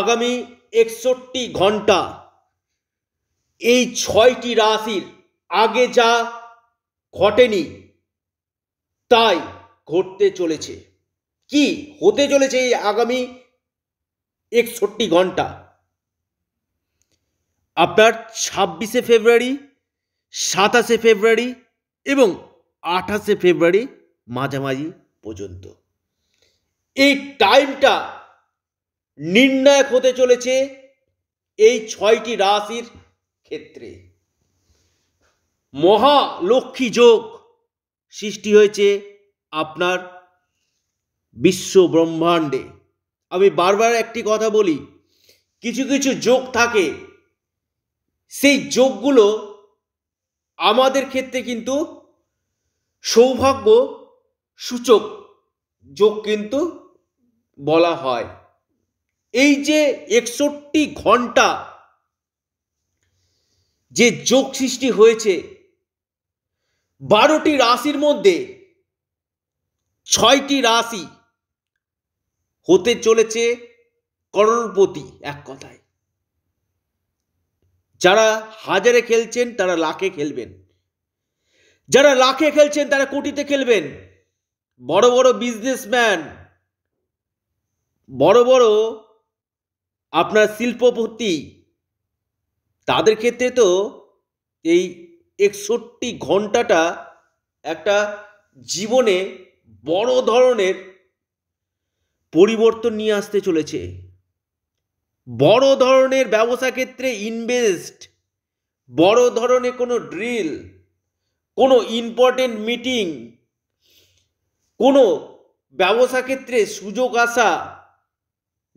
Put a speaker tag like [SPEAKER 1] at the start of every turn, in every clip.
[SPEAKER 1] আগামী একষট্টি ঘন্টা এই ছয়টি রাশির আগে যা ঘটেনি তাই ঘটতে চলেছে কি হতে চলেছে এই আগামী একষট্টি ঘন্টা আপনার ছাব্বিশে ফেব্রুয়ারি সাতাশে ফেব্রুয়ারি এবং আঠাশে ফেব্রুয়ারি মাঝামাঝি পর্যন্ত এই টাইমটা নির্ণায়ক হতে চলেছে এই ছয়টি রাশির ক্ষেত্রে মহালক্ষ্মী যোগ সৃষ্টি হয়েছে আপনার বিশ্ব ব্রহ্মাণ্ডে আমি বারবার একটি কথা বলি কিছু কিছু যোগ থাকে সেই যোগগুলো আমাদের ক্ষেত্রে কিন্তু সৌভাগ্য সূচক যোগ কিন্তু বলা হয় এই যে একষট্টি ঘন্টা যে যোগ সৃষ্টি হয়েছে বারোটি রাশির মধ্যে ছয়টি রাশি হতে চলেছে করোড়পতি এক কথায় যারা হাজারে খেলছেন তারা লাখে খেলবেন যারা লাখে খেলছেন তারা কোটিতে খেলবেন বড় বড় বিজনেসম্যান বড় বড় আপনার শিল্পপতি তাদের ক্ষেত্রে তো এই একষট্টি ঘন্টাটা একটা জীবনে বড় ধরনের পরিবর্তন নিয়ে আসতে চলেছে বড় ধরনের ব্যবসা ক্ষেত্রে ইনভেস্ট বড় ধরনের কোনো ড্রিল কোনো ইম্পর্টেন্ট মিটিং কোনো ব্যবসা ক্ষেত্রে সুযোগ আসা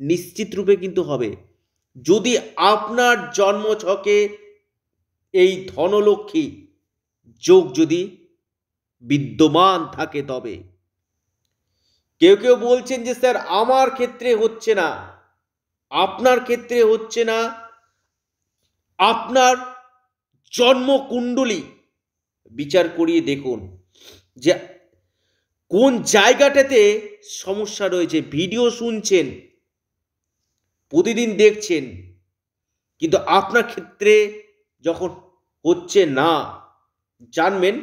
[SPEAKER 1] নিশ্চিত রূপে কিন্তু হবে যদি আপনার জন্মছকে এই ধনলক্ষ্মী যোগ যদি বিদ্যমান থাকে তবে কেউ কেউ বলছেন যে স্যার আমার ক্ষেত্রে হচ্ছে না আপনার ক্ষেত্রে হচ্ছে না আপনার জন্মকুণ্ডলী বিচার করিয়ে দেখুন যে কোন জায়গাটাতে সমস্যা রয়েছে ভিডিও শুনছেন প্রতিদিন দেখছেন কিন্তু আপনার ক্ষেত্রে যখন হচ্ছে না জানবেন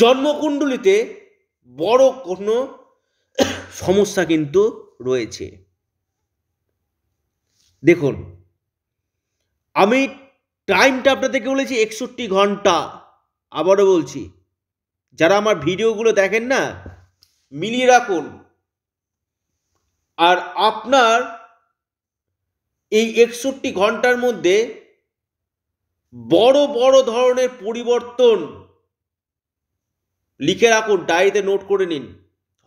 [SPEAKER 1] জন্মকুণ্ডলিতে বড় কোনো সমস্যা কিন্তু রয়েছে দেখুন আমি টাইমটা আপনাদেরকে বলেছি একষট্টি ঘন্টা আবারও বলছি যারা আমার ভিডিওগুলো দেখেন না মিলিয়ে রাখুন আর আপনার এই একষট্টি ঘন্টার মধ্যে বড় বড় ধরনের পরিবর্তন লিখে রাখুন ডায়েরিতে নোট করে নিন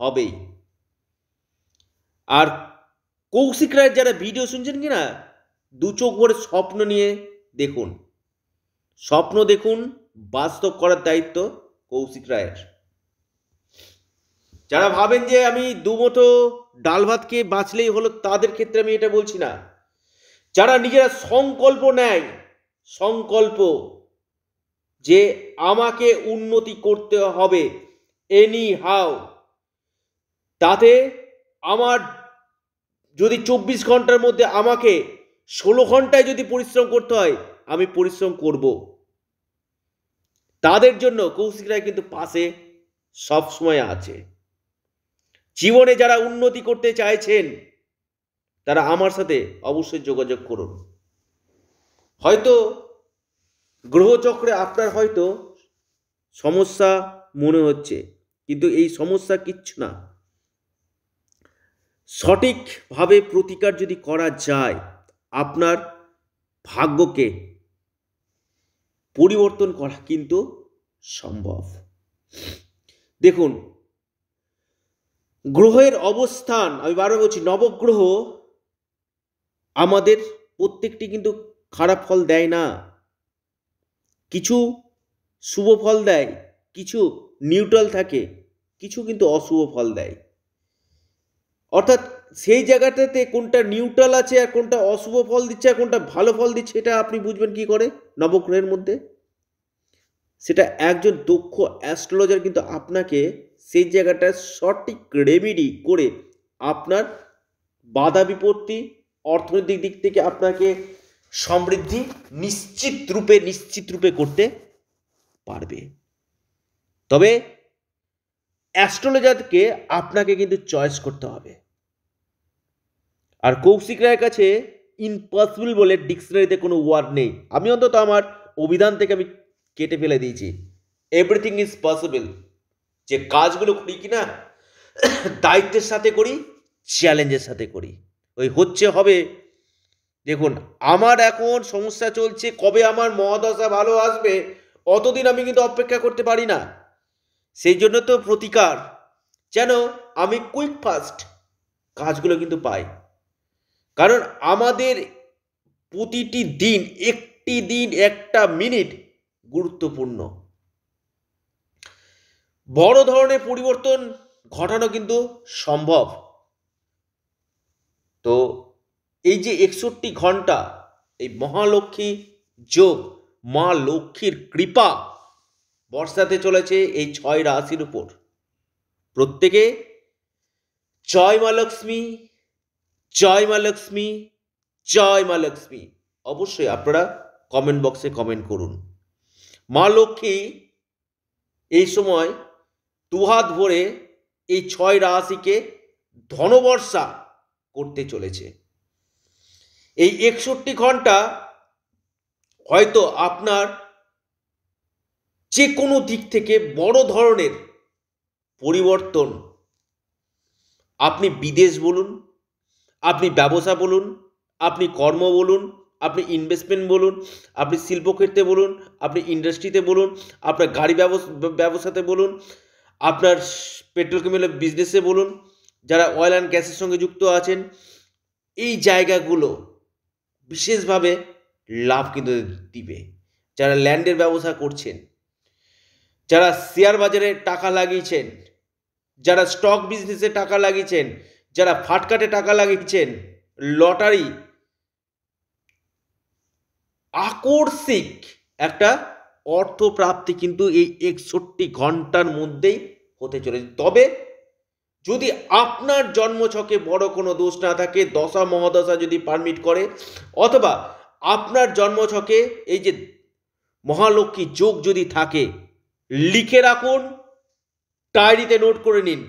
[SPEAKER 1] হবেই আর কৌশিক রায়ের যারা ভিডিও শুনছেন কি না দু চোখ ভরে স্বপ্ন নিয়ে দেখুন স্বপ্ন দেখুন বাস্তব করার দায়িত্ব কৌশিক রায়ের যারা ভাবেন যে আমি দুমতো ডাল ভাত খেয়ে বাঁচলেই হলো তাদের ক্ষেত্রে আমি এটা বলছি না যারা নিজেরা সংকল্প নেয় সংকল্প যে আমাকে উন্নতি করতে হবে এনি হাও তাতে আমার যদি চব্বিশ ঘন্টার মধ্যে আমাকে ষোলো ঘন্টায় যদি পরিশ্রম করতে হয় আমি পরিশ্রম করব তাদের জন্য কৌশিক রায় কিন্তু পাশে সবসময় আছে জীবনে যারা উন্নতি করতে চাইছেন তারা আমার সাথে অবশ্যই যোগাযোগ করুন হয়তো গ্রহচক্রে আপনার হয়তো সমস্যা মনে হচ্ছে কিন্তু এই সমস্যা কিচ্ছু না সঠিকভাবে প্রতিকার যদি করা যায় আপনার ভাগ্যকে পরিবর্তন করা কিন্তু সম্ভব দেখুন গ্রহের অবস্থান আমি বারবার বলছি নবগ্রহ আমাদের প্রত্যেকটি কিন্তু খারাপ ফল দেয় না কিছু শুভ ফল দেয় কিছু নিউট্রাল থাকে কিছু কিন্তু অশুভ ফল দেয় অর্থাৎ সেই জায়গাটাতে কোনটা নিউট্রাল আছে আর কোনটা অশুভ ফল দিচ্ছে আর কোনটা ভালো ফল দিচ্ছে এটা আপনি বুঝবেন কি করে নবগ্রহের মধ্যে সেটা একজন দক্ষ অ্যাস্ট্রোলজার কিন্তু আপনাকে সেই জায়গাটা সঠিক রেমেডি করে আপনার বাধা বিপত্তি অর্থনৈতিক দিক থেকে আপনাকে সমৃদ্ধি নিশ্চিত রূপে নিশ্চিত রূপে করতে পারবে তবে অ্যাস্ট্রোলজারকে আপনাকে কিন্তু চয়েস করতে হবে আর কৌশিক রায়ের কাছে ইম্পসিবল বলে ডিকশনারিতে কোনো ওয়ার্ড নেই আমি অন্তত আমার অভিধান থেকে আমি কেটে ফেলে দিয়েছি এভরিথিং ইজ পসিবল যে কাজগুলো করি কি না দায়িত্বের সাথে করি চ্যালেঞ্জের সাথে করি ওই হচ্ছে হবে দেখুন আমার এখন সমস্যা চলছে কবে আমার মহাদশা ভালো আসবে অতদিন আমি কিন্তু অপেক্ষা করতে পারি না সেই জন্য তো প্রতিকার যেন আমি কুইক ফাস্ট কাজগুলো কিন্তু পাই কারণ আমাদের প্রতিটি দিন একটি দিন একটা মিনিট গুরুত্বপূর্ণ বড় ধরনের পরিবর্তন ঘটানো কিন্তু সম্ভব তো এই যে একষট্টি ঘন্টা এই মহালক্ষ্মী যোগ মা লক্ষ্মীর কৃপা বর্ষাতে চলেছে এই ছয় রাশির উপর প্রত্যেকে জয় মা লক্ষ্মী জয় মা লক্ষ্মী জয় মা লক্ষ্মী অবশ্যই আপনারা কমেন্ট বক্সে কমেন্ট করুন মা লক্ষ্মী এই সময় দুহাত ভরে এই ছয় রাশিকে ধনবর্ষা করতে চলেছে এই একষট্টি ঘন্টা হয়তো আপনার যে কোনো দিক থেকে বড় ধরনের পরিবর্তন আপনি বিদেশ বলুন আপনি ব্যবসা বলুন আপনি কর্ম বলুন আপনি ইনভেস্টমেন্ট বলুন আপনি শিল্পক্ষেত্রে বলুন আপনি ইন্ডাস্ট্রিতে বলুন আপনার গাড়ি ব্যবসাতে বলুন আপনার পেট্রোল কেমিক্যাল বিজনেসে বলুন যারা অয়েল অ্যান্ড গ্যাসের সঙ্গে যুক্ত আছেন এই জায়গাগুলো বিশেষভাবে লাভ কিন্তু দিবে যারা ল্যান্ডের ব্যবসা করছেন যারা শেয়ার বাজারে টাকা লাগিয়েছেন যারা স্টক বিজনেসে টাকা লাগিয়েছেন যারা ফাটকাটে টাকা লাগিয়েছেন লটারি আকর্ষিক একটা অর্থপ্রাপ্তি কিন্তু এই একষট্টি ঘন্টার মধ্যেই হতে চলেছে তবে যদি আপনার জন্মছকে বড় কোনো দোষ না থাকে দশা মহাদশা যদি পারমিট করে অথবা আপনার জন্মছকে এই যে মহালক্ষ্মী যোগ যদি থাকে লিখে রাখুন ডায়েরিতে নোট করে নিন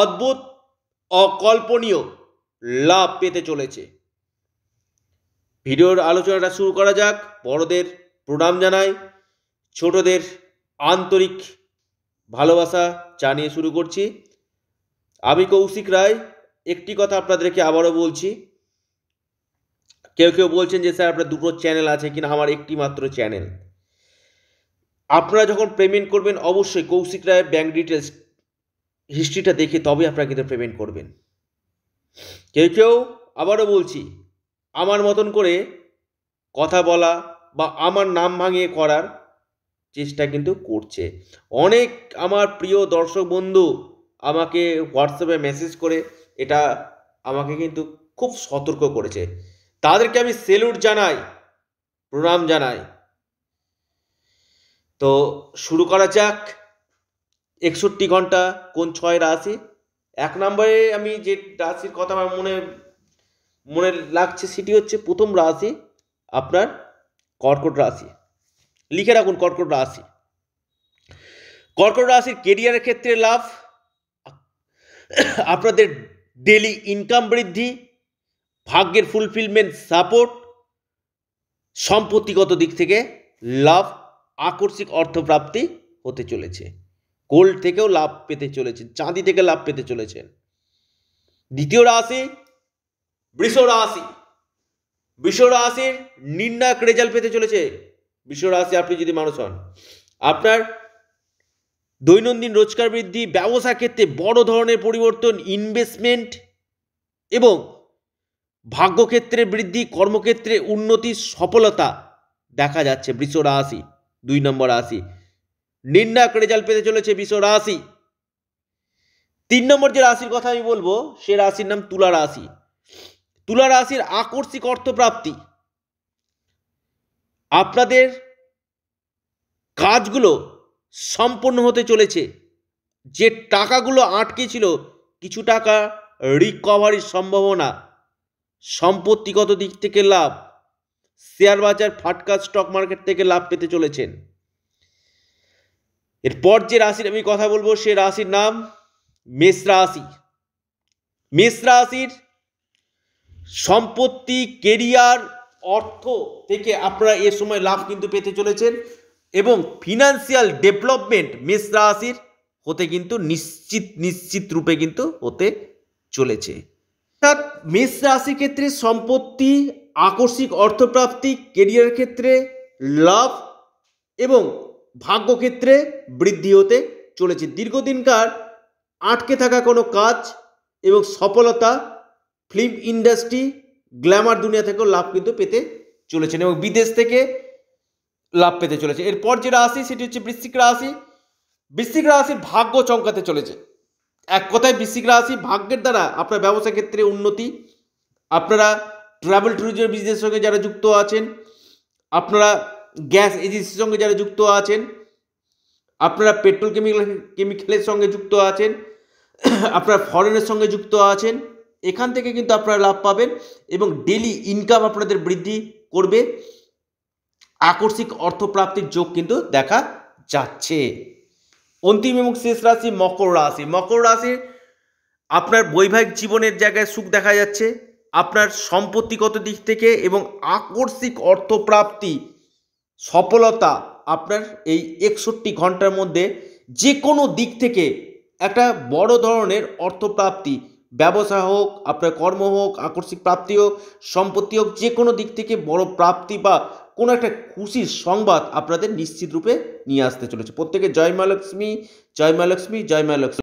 [SPEAKER 1] অদ্ভুত অকল্পনীয় লাভ পেতে চলেছে ভিডিওর আলোচনাটা শুরু করা যাক বড়দের প্রণাম জানাই ছোটদের আন্তরিক ভালোবাসা জানিয়ে শুরু করছি আমি কৌশিক রায় একটি কথা আপনাদেরকে আবারও বলছি কেউ কেউ বলছেন যে স্যার আপনার দুটো চ্যানেল আছে কিনা আমার একটি মাত্র চ্যানেল আপনারা যখন পেমেন্ট করবেন অবশ্যই কৌশিক রায়ের ব্যাঙ্ক ডিটেলস হিস্ট্রিটা দেখে তবে আপনারা কিন্তু পেমেন্ট করবেন কেউ কেউ আবারও বলছি আমার মতন করে কথা বলা বা আমার নাম ভাঙিয়ে করার চেষ্টা কিন্তু করছে অনেক আমার প্রিয় দর্শক বন্ধু আমাকে হোয়াটসঅ্যাপে মেসেজ করে এটা আমাকে কিন্তু খুব সতর্ক করেছে তাদেরকে আমি সেলুট জানাই প্রণাম জানাই তো শুরু করা যাক একষট্টি ঘন্টা কোন ছয় রাশি এক নম্বরে আমি যে রাশির কথা আমার মনে মনে লাগছে সেটি হচ্ছে প্রথম রাশি আপনার কর্কট রাশি লিখে রাখুন কর্কট রাশি কর্কট রাশির কেরিয়ারের ক্ষেত্রে লাভ আপনাদের ডেলি ইনকাম বৃদ্ধি ভাগ্যের ফুলফিলমেন্ট সাপোর্ট সম্পত্তিগত দিক থেকে লাভ আকর্ষিক অর্থপ্রাপ্তি হতে চলেছে গোল্ড থেকেও লাভ পেতে চলেছেন চাঁদি থেকে লাভ পেতে চলেছেন দ্বিতীয় রাশি বৃষ রাশি বৃষ রাশির নির্ণায়ক রেজাল্ট পেতে চলেছে বৃষ রাশি আপনি যদি মানুষ হন আপনার দৈনন্দিন রোজগার বৃদ্ধি ব্যবসা ক্ষেত্রে বড় ধরনের পরিবর্তন ইনভেস্টমেন্ট এবং ভাগ্যক্ষেত্রে বৃদ্ধি কর্মক্ষেত্রে উন্নতি সফলতা দেখা যাচ্ছে বৃষ রাশি দুই নম্বর রাশি নির্ণায়ক রেজাল্ট পেতে চলেছে বৃষ রাশি তিন নম্বর যে রাশির কথা আমি বলবো সে রাশির নাম তুলা রাশি তুলা রাশির আকর্ষিক অর্থপ্রাপ্তি আপনাদের কাজগুলো সম্পন্ন হতে চলেছে যে টাকাগুলো আটকে ছিল কিছু টাকা রিকভারির সম্ভাবনা সম্পত্তিগত দিক থেকে লাভ শেয়ার বাজার ফাটকা স্টক মার্কেট থেকে লাভ পেতে চলেছেন এরপর যে রাশির আমি কথা বলবো সে রাশির নাম মেষ রাশি মেষ রাশির সম্পত্তি কেরিয়ার অর্থ থেকে আপনারা এ সময় লাভ কিন্তু পেতে চলেছেন এবং ফিনান্সিয়াল ডেভেলপমেন্ট মেষ রাশির হতে কিন্তু নিশ্চিত নিশ্চিত রূপে কিন্তু হতে চলেছে অর্থাৎ মেষ রাশির ক্ষেত্রে সম্পত্তি আকস্মিক অর্থপ্রাপ্তি কেরিয়ার ক্ষেত্রে লাভ এবং ভাগ্যক্ষেত্রে বৃদ্ধি হতে চলেছে দীর্ঘদিনকার আটকে থাকা কোনো কাজ এবং সফলতা ফিল্ম ইন্ডাস্ট্রি গ্ল্যামার দুনিয়া থেকেও লাভ কিন্তু পেতে চলেছেন এবং বিদেশ থেকে লাভ পেতে চলেছে এরপর যে রাশি সেটি হচ্ছে বৃশ্চিক রাশি বৃশ্চিক রাশির ভাগ্য চমকাতে চলেছে এক কথায় বৃশ্চিক রাশি ভাগ্যের দ্বারা আপনার ব্যবসা ক্ষেত্রে উন্নতি আপনারা ট্রাভেল ট্যুরিজম বিজনেস সঙ্গে যারা যুক্ত আছেন আপনারা গ্যাস এজেন্সির সঙ্গে যারা যুক্ত আছেন আপনারা পেট্রোল কেমিক্যাল কেমিক্যালের সঙ্গে যুক্ত আছেন আপনারা ফরেনের সঙ্গে যুক্ত আছেন এখান থেকে কিন্তু আপনারা লাভ পাবেন এবং ডেলি ইনকাম আপনাদের বৃদ্ধি করবে আকস্মিক অর্থপ্রাপ্তির যোগ কিন্তু দেখা যাচ্ছে অন্তিম এবং শেষ রাশি মকর রাশি মকর রাশি আপনার বৈবাহিক জীবনের জায়গায় সুখ দেখা যাচ্ছে আপনার সম্পত্তিগত দিক থেকে এবং আকস্মিক অর্থপ্রাপ্তি সফলতা আপনার এই একষট্টি ঘন্টার মধ্যে যে কোনো দিক থেকে একটা বড় ধরনের অর্থপ্রাপ্তি ব্যবসা হোক আপনার কর্ম হোক আকস্মিক প্রাপ্তি হোক সম্পত্তি হোক যে কোনো দিক থেকে বড় প্রাপ্তি বা কোনো একটা খুশির সংবাদ আপনাদের নিশ্চিত রূপে নিয়ে আসতে চলেছে প্রত্যেকে জয় মা লক্ষ্মী জয় মা লক্ষ্মী জয় মা লক্ষ্মী